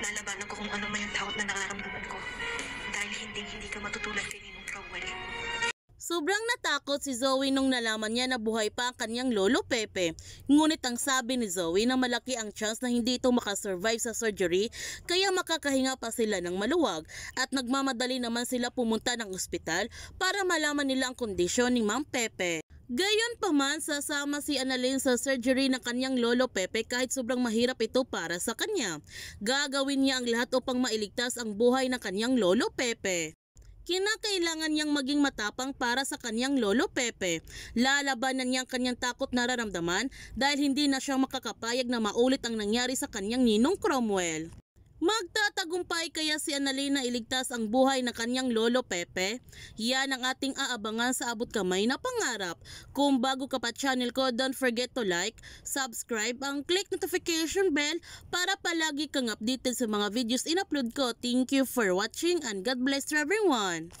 Lalabanan ko kung ano may ang takot na nararamdaman ko. Dahil hindi hindi ka matutulad kay Ninong Crowell. Sobrang natakot si Zoe nung nalaman niya na buhay pa ang kanyang lolo Pepe. Ngunit ang sabi ni Zoe na malaki ang chance na hindi ito makasurvive sa surgery kaya makakahinga pa sila ng maluwag at nagmamadali naman sila pumunta ng ospital para malaman nila ang kondisyon ni Ma'am Pepe. Gayunpaman, sasama si Annalyn sa surgery ng kanyang lolo Pepe kahit sobrang mahirap ito para sa kanya. Gagawin niya ang lahat upang mailigtas ang buhay ng kanyang lolo Pepe. Kinakailangan niyang maging matapang para sa kanyang lolo Pepe. Lalabanan niya ang kanyang takot na nararamdaman dahil hindi na siya makakapayag na maulit ang nangyari sa kanyang ninong Cromwell. Magtatagumpay kaya si Annalena iligtas ang buhay ng kanyang lolo Pepe? Yan ang ating aabangan sa abot kamay na pangarap. Kung bago ka pa channel ko, don't forget to like, subscribe, ang click notification bell para palagi kang updated sa mga videos in-upload ko. Thank you for watching and God bless everyone!